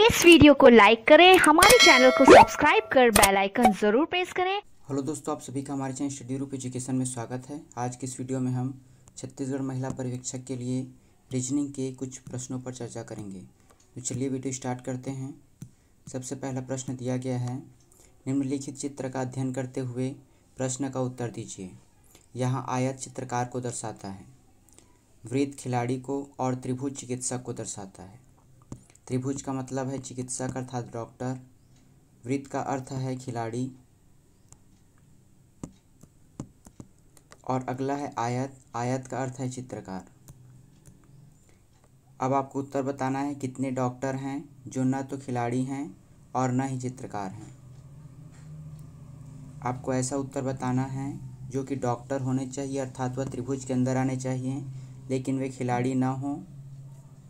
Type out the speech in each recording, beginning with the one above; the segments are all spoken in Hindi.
इस वीडियो को लाइक करें हमारे चैनल को सब्सक्राइब कर बेल आइकन जरूर प्रेस करें हेलो दोस्तों आप सभी का हमारे चैनल स्टडी रूप एजुकेशन में स्वागत है आज के इस वीडियो में हम छत्तीसगढ़ महिला पर्यवेक्षक के लिए रीजनिंग के कुछ प्रश्नों पर चर्चा करेंगे तो चलिए वीडियो स्टार्ट करते हैं सबसे पहला प्रश्न दिया गया है निम्नलिखित चित्र का अध्ययन करते हुए प्रश्न का उत्तर दीजिए यहाँ आयत चित्रकार को दर्शाता है वृद्ध खिलाड़ी को और त्रिभुज चिकित्सक को दर्शाता है त्रिभुज का मतलब है चिकित्सक अर्थात डॉक्टर वृत्त का अर्थ है खिलाड़ी और अगला है आयत आयत का अर्थ है चित्रकार अब आपको उत्तर बताना है कितने डॉक्टर हैं जो न तो खिलाड़ी हैं और न ही चित्रकार हैं आपको ऐसा उत्तर बताना है जो कि डॉक्टर होने चाहिए अर्थात वह त्रिभुज के अंदर आने चाहिए लेकिन वे खिलाड़ी ना हों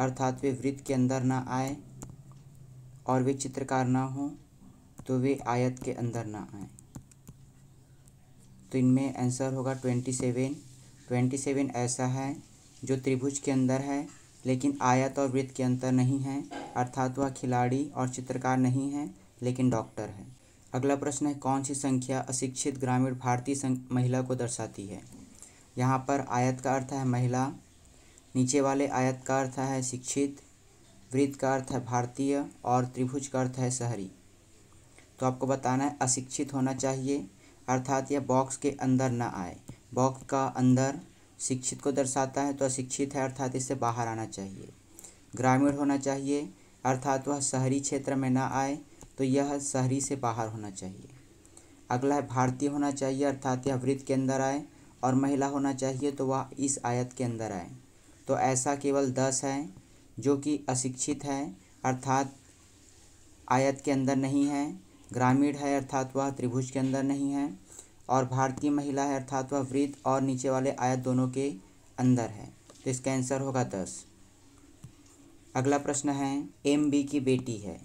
अर्थात वे वृत्त के अंदर ना आए और वे चित्रकार ना हों तो वे आयत के अंदर ना आए तो इनमें आंसर होगा ट्वेंटी सेवन ट्वेंटी सेवन ऐसा है जो त्रिभुज के अंदर है लेकिन आयत और वृत्त के अंतर नहीं है अर्थात वह खिलाड़ी और चित्रकार नहीं है लेकिन डॉक्टर है अगला प्रश्न है कौन सी संख्या अशिक्षित ग्रामीण भारतीय महिला को दर्शाती है यहाँ पर आयत का अर्थ है महिला नीचे वाले आयत का अर्थ है शिक्षित वृत्त का अर्थ है भारतीय और त्रिभुज का अर्थ है शहरी तो आपको बताना है अशिक्षित होना चाहिए अर्थात यह बॉक्स के अंदर ना आए बॉक्स का अंदर शिक्षित को दर्शाता है तो अशिक्षित है अर्थात इससे बाहर आना चाहिए ग्रामीण होना चाहिए अर्थात वह शहरी क्षेत्र में ना आए तो यह शहरी से बाहर होना चाहिए अगला है भारतीय होना चाहिए अर्थात यह वृत्त के अंदर आए और महिला होना चाहिए तो वह इस आयत के अंदर आए तो ऐसा केवल दस है जो कि अशिक्षित है अर्थात आयत के अंदर नहीं है ग्रामीण है अर्थात वह त्रिभुज के अंदर नहीं है और भारतीय महिला है अर्थात वह वृत्त और नीचे वाले आयत दोनों के अंदर है तो इसका आंसर होगा दस अगला प्रश्न है एम बी की बेटी है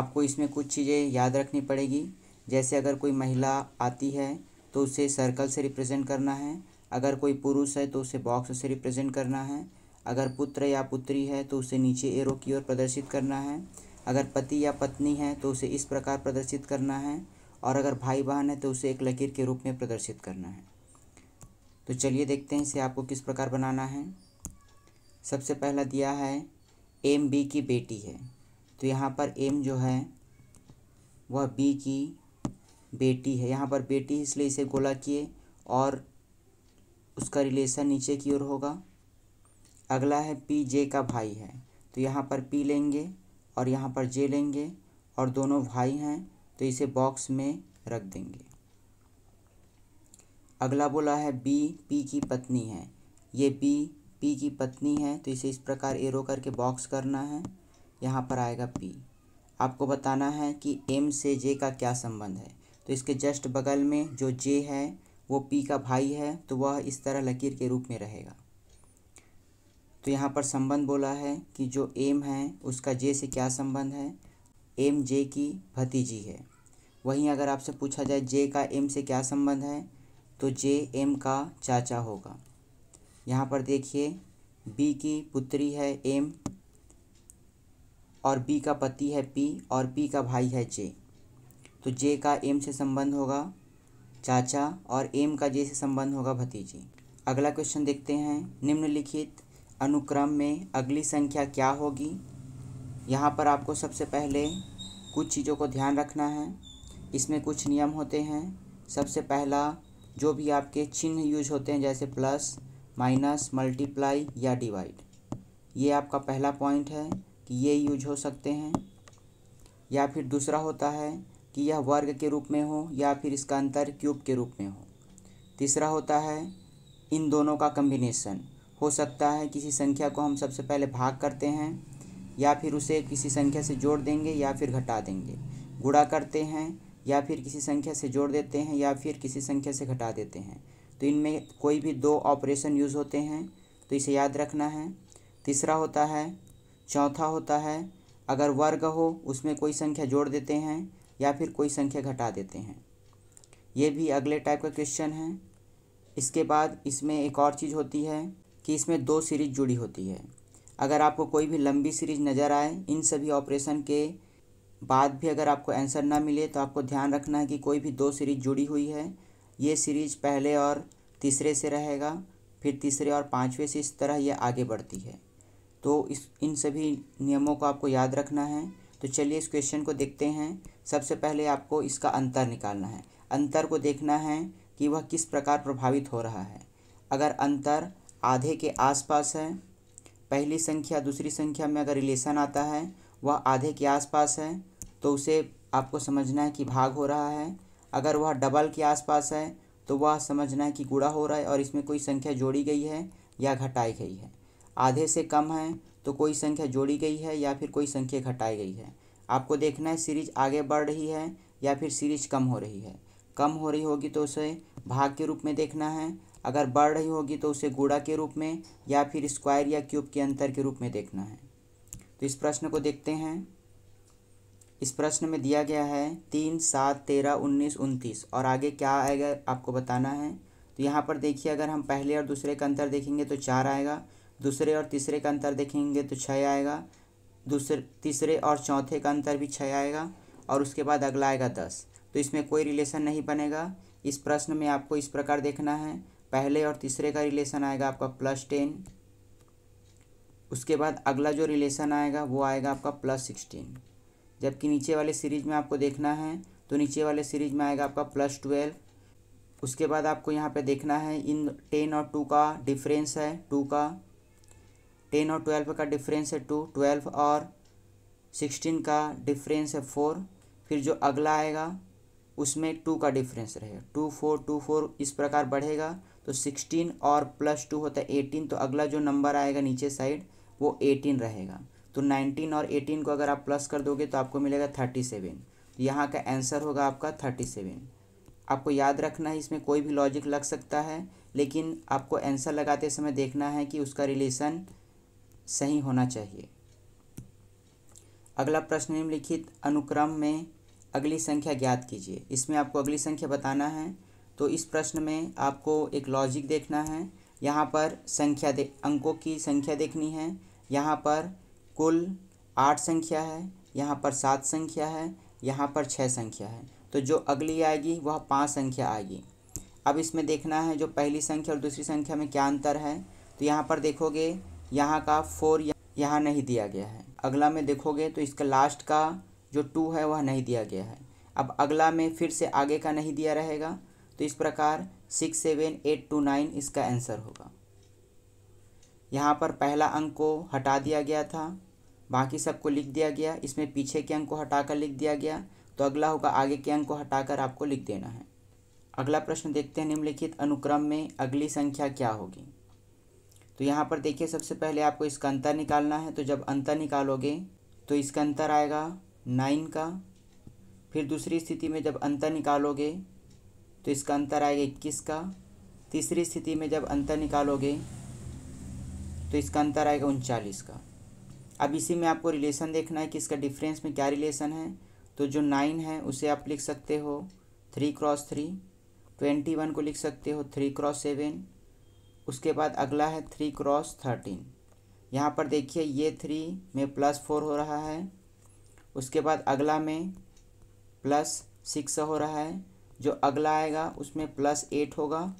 आपको इसमें कुछ चीज़ें याद रखनी पड़ेगी जैसे अगर कोई महिला आती है तो उसे सर्कल से रिप्रेजेंट करना है अगर कोई पुरुष है तो उसे बॉक्स से रिप्रेजेंट करना है अगर पुत्र या पुत्री है तो उसे नीचे एरो की ओर प्रदर्शित करना है अगर पति या पत्नी है तो उसे इस प्रकार प्रदर्शित करना है और अगर भाई बहन है तो उसे एक लकीर के रूप में प्रदर्शित करना है तो चलिए देखते हैं इसे आपको किस प्रकार बनाना है सबसे पहला दिया है एम बी की बेटी है तो यहाँ पर एम जो है वह बी की बेटी है यहाँ पर बेटी इसलिए इसे गोला किए और उसका रिलेशन नीचे की ओर होगा अगला है पी जे का भाई है तो यहाँ पर पी लेंगे और यहाँ पर जे लेंगे और दोनों भाई हैं तो इसे बॉक्स में रख देंगे अगला बोला है बी पी की पत्नी है ये बी पी की पत्नी है तो इसे इस प्रकार एरो करके बॉक्स करना है यहाँ पर आएगा पी आपको बताना है कि एम से जे का क्या संबंध है तो इसके जस्ट बगल में जो जे है वो पी का भाई है तो वह इस तरह लकीर के रूप में रहेगा तो यहाँ पर संबंध बोला है कि जो एम है उसका जे से क्या संबंध है एम जे की भतीजी है वहीं अगर आपसे पूछा जाए जे का एम से क्या संबंध है तो जे एम का चाचा होगा यहाँ पर देखिए बी की पुत्री है एम और बी का पति है पी और पी का भाई है जे तो जे का एम से संबंध होगा चाचा और एम का जैसे संबंध होगा भतीजी अगला क्वेश्चन देखते हैं निम्नलिखित अनुक्रम में अगली संख्या क्या होगी यहाँ पर आपको सबसे पहले कुछ चीज़ों को ध्यान रखना है इसमें कुछ नियम होते हैं सबसे पहला जो भी आपके चिन्ह यूज होते हैं जैसे प्लस माइनस मल्टीप्लाई या डिवाइड ये आपका पहला पॉइंट है कि ये यूज हो सकते हैं या फिर दूसरा होता है कि यह वर्ग के रूप में हो या फिर इसका अंतर क्यूब के रूप में हो तीसरा होता है इन दोनों का कम्बिनेसन हो सकता है किसी संख्या को हम सबसे पहले भाग करते हैं या फिर उसे किसी संख्या से जोड़ देंगे या फिर घटा देंगे गुड़ा करते हैं या फिर किसी संख्या से जोड़ देते हैं या फिर किसी संख्या से घटा देते हैं तो इनमें कोई भी दो ऑपरेशन यूज़ होते हैं तो इसे याद रखना है तीसरा होता है चौथा होता है अगर वर्ग हो उसमें कोई संख्या जोड़ देते हैं या फिर कोई संख्या घटा देते हैं ये भी अगले टाइप का क्वेश्चन है इसके बाद इसमें एक और चीज़ होती है कि इसमें दो सीरीज जुड़ी होती है अगर आपको कोई भी लंबी सीरीज नज़र आए इन सभी ऑपरेशन के बाद भी अगर आपको आंसर ना मिले तो आपको ध्यान रखना है कि कोई भी दो सीरीज जुड़ी हुई है ये सीरीज पहले और तीसरे से रहेगा फिर तीसरे और पाँचवें से इस तरह ये आगे बढ़ती है तो इस इन सभी नियमों को आपको याद रखना है तो चलिए इस क्वेश्चन को देखते हैं सबसे पहले आपको इसका अंतर निकालना है अंतर को देखना है कि वह किस प्रकार प्रभावित हो रहा है अगर अंतर आधे के आसपास है पहली संख्या दूसरी संख्या में अगर रिलेशन आता है वह आधे के आसपास है तो उसे आपको समझना है कि भाग हो रहा है अगर वह डबल के आसपास है तो वह समझना है कि गुड़ा हो रहा है और इसमें कोई संख्या जोड़ी गई है या घटाई गई है आधे से कम है तो कोई संख्या जोड़ी गई है या फिर कोई संख्या घटाई गई है आपको देखना है सीरीज आगे बढ़ रही है या फिर सीरीज कम हो रही है कम हो रही होगी तो उसे भाग के रूप में देखना है अगर बढ़ रही होगी तो उसे गुड़ा के रूप में या फिर स्क्वायर या क्यूब के अंतर के रूप में देखना है तो इस प्रश्न को देखते हैं इस प्रश्न में दिया गया है तीन सात तेरह उन्नीस उनतीस और आगे क्या आएगा आपको बताना है तो यहाँ पर देखिए अगर हम पहले और दूसरे का अंतर देखेंगे तो चार आएगा दूसरे और तीसरे का अंतर देखेंगे तो छः आएगा दूसरे तीसरे और चौथे का अंतर भी छः आएगा और उसके बाद अगला आएगा दस तो इसमें कोई रिलेशन नहीं बनेगा इस प्रश्न में आपको इस प्रकार देखना है पहले और तीसरे का रिलेशन आएगा आपका प्लस टेन उसके बाद अगला जो रिलेशन आएगा वो आएगा आपका प्लस सिक्सटीन जबकि नीचे वाले सीरीज में आपको देखना है तो नीचे वाले सीरीज में आएगा आपका प्लस ट्वेल्व उसके बाद आपको यहाँ पे देखना है इन टेन और टू का डिफरेंस है टू का टेन और ट्वेल्व का डिफरेंस है टू ट्वेल्व और सिक्सटीन का डिफरेंस है फोर फिर जो अगला आएगा उसमें टू का डिफरेंस रहेगा टू फोर टू फोर इस प्रकार बढ़ेगा तो सिक्सटीन और प्लस टू होता है एटीन तो अगला जो नंबर आएगा नीचे साइड वो एटीन रहेगा तो नाइनटीन और एटीन को अगर आप प्लस कर दोगे तो आपको मिलेगा थर्टी सेवन तो यहाँ का आंसर होगा आपका थर्टी सेवन आपको याद रखना है इसमें कोई भी लॉजिक लग सकता है लेकिन आपको आंसर लगाते समय देखना है कि उसका रिलेशन सही होना चाहिए अगला प्रश्न निम्नलिखित अनुक्रम में अगली संख्या ज्ञात कीजिए इसमें आपको अगली संख्या बताना है तो इस प्रश्न में आपको एक लॉजिक देखना है यहाँ पर संख्या दे अंकों की संख्या देखनी है यहाँ पर कुल आठ संख्या है यहाँ पर सात संख्या है यहाँ पर छः संख्या है तो जो अगली आएगी वह पाँच संख्या आएगी अब इसमें देखना है जो पहली संख्या और दूसरी संख्या में क्या अंतर है तो यहाँ पर देखोगे यहाँ का फोर यहाँ नहीं दिया गया है अगला में देखोगे तो इसका लास्ट का जो टू है वह नहीं दिया गया है अब अगला में फिर से आगे का नहीं दिया रहेगा तो इस प्रकार six seven eight two nine इसका आंसर होगा यहाँ पर पहला अंक को हटा दिया गया था बाकी सबको लिख दिया गया इसमें पीछे के अंक को हटाकर लिख दिया गया तो अगला होगा आगे के अंक को हटाकर आपको लिख देना है अगला प्रश्न देखते हैं निम्नलिखित अनुक्रम में अगली संख्या क्या होगी तो यहाँ पर देखिए सबसे पहले आपको इसका अंतर निकालना है तो जब अंतर निकालोगे तो इसका अंतर आएगा नाइन का फिर दूसरी स्थिति में जब अंतर निकालोगे तो इसका अंतर आएगा इक्कीस का तीसरी स्थिति में जब अंतर निकालोगे तो इसका अंतर आएगा उनचालीस का अब इसी में आपको रिलेशन देखना है कि इसका डिफरेंस में क्या रिलेशन है तो जो नाइन है उसे आप लिख सकते हो three cross three twenty one को लिख सकते हो थ्री क्रॉस सेवन उसके बाद अगला है थ्री क्रॉस थर्टीन यहाँ पर देखिए ये थ्री में प्लस फोर हो रहा है उसके बाद अगला में प्लस सिक्स हो रहा है जो अगला आएगा उसमें प्लस एट होगा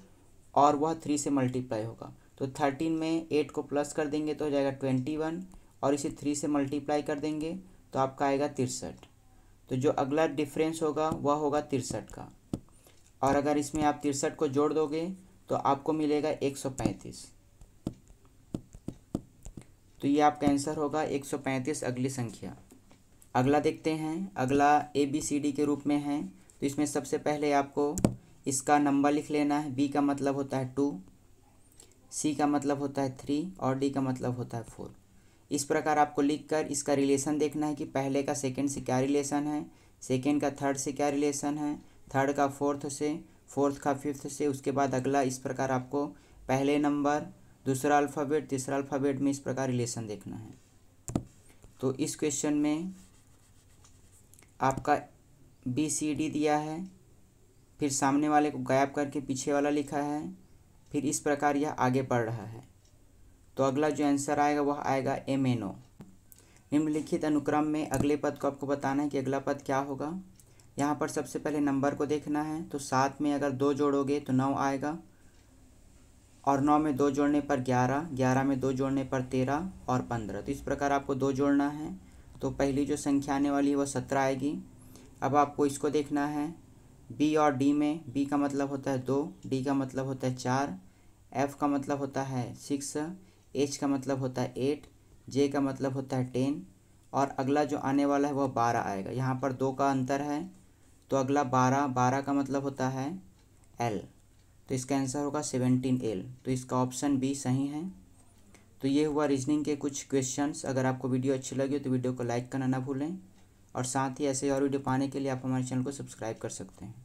और वह थ्री से मल्टीप्लाई होगा तो थर्टीन में एट को प्लस कर देंगे तो हो जाएगा ट्वेंटी वन और इसे थ्री से मल्टीप्लाई कर देंगे तो आपका आएगा तिरसठ तो जो अगला डिफरेंस होगा वह होगा तिरसठ का और अगर इसमें आप तिरसठ को जोड़ दोगे तो आपको मिलेगा एक सौ पैंतीस तो ये आपका आंसर होगा एक सौ पैंतीस अगली संख्या अगला देखते हैं अगला ए बी सी डी के रूप में है तो इसमें सबसे पहले आपको इसका नंबर लिख लेना है बी का मतलब होता है टू सी का मतलब होता है थ्री और डी का मतलब होता है फोर इस प्रकार आपको लिखकर इसका रिलेशन देखना है कि पहले का सेकंड से क्या रिलेशन है सेकंड का थर्ड से क्या रिलेशन है थर्ड का फोर्थ से फोर्थ का फिफ्थ से उसके बाद अगला इस प्रकार आपको पहले नंबर दूसरा अल्फ़ाबेट तीसरा अल्फ़ाबेट में इस प्रकार रिलेशन देखना है तो इस क्वेश्चन में आपका बी सी डी दिया है फिर सामने वाले को गायब करके पीछे वाला लिखा है फिर इस प्रकार यह आगे बढ़ रहा है तो अगला जो आंसर आएगा वह आएगा एम एन ओ निम्नलिखित अनुक्रम में अगले पद को आपको बताना है कि अगला पद क्या होगा यहाँ पर सबसे पहले नंबर को देखना है तो सात में अगर दो जोड़ोगे तो नौ आएगा और नौ में दो जोड़ने पर ग्यारह ग्यारह में दो जोड़ने पर तेरह और पंद्रह तो इस प्रकार आपको दो जोड़ना है तो पहली जो संख्या आने वाली है वो सत्रह आएगी अब आपको इसको देखना है बी और डी में बी का मतलब होता है दो डी का मतलब होता है चार एफ का मतलब होता है सिक्स एच का मतलब होता है एट जे का मतलब होता है टेन और अगला जो आने वाला है वह बारह आएगा यहाँ पर दो का अंतर है तो अगला बारह बारह का मतलब होता है एल तो इसका आंसर होगा सेवनटीन एल तो इसका ऑप्शन बी सही है तो ये हुआ रीजनिंग के कुछ क्वेश्चंस अगर आपको वीडियो अच्छी लगी तो वीडियो को लाइक करना ना भूलें और साथ ही ऐसे और वीडियो पाने के लिए आप हमारे चैनल को सब्सक्राइब कर सकते हैं